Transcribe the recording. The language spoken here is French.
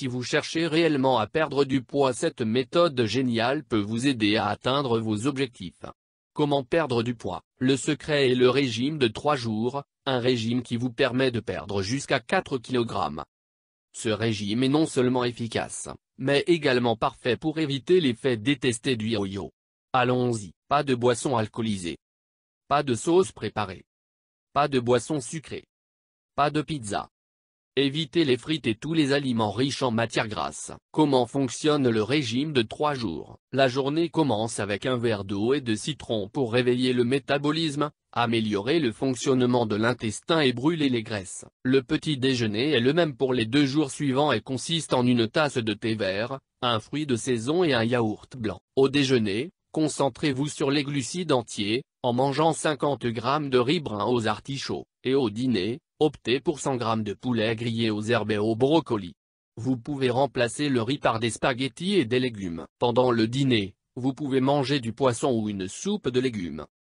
Si vous cherchez réellement à perdre du poids cette méthode géniale peut vous aider à atteindre vos objectifs. Comment perdre du poids Le secret est le régime de 3 jours, un régime qui vous permet de perdre jusqu'à 4 kg. Ce régime est non seulement efficace, mais également parfait pour éviter l'effet détesté du yo-yo. Allons-y, pas de boisson alcoolisée. Pas de sauce préparée. Pas de boisson sucrée. Pas de pizza. Évitez les frites et tous les aliments riches en matières grasses. Comment fonctionne le régime de 3 jours La journée commence avec un verre d'eau et de citron pour réveiller le métabolisme, améliorer le fonctionnement de l'intestin et brûler les graisses. Le petit déjeuner est le même pour les deux jours suivants et consiste en une tasse de thé vert, un fruit de saison et un yaourt blanc. Au déjeuner, concentrez-vous sur les glucides entiers, en mangeant 50 g de riz brun aux artichauts, et au dîner, Optez pour 100 g de poulet grillé aux herbes et aux brocolis. Vous pouvez remplacer le riz par des spaghettis et des légumes. Pendant le dîner, vous pouvez manger du poisson ou une soupe de légumes.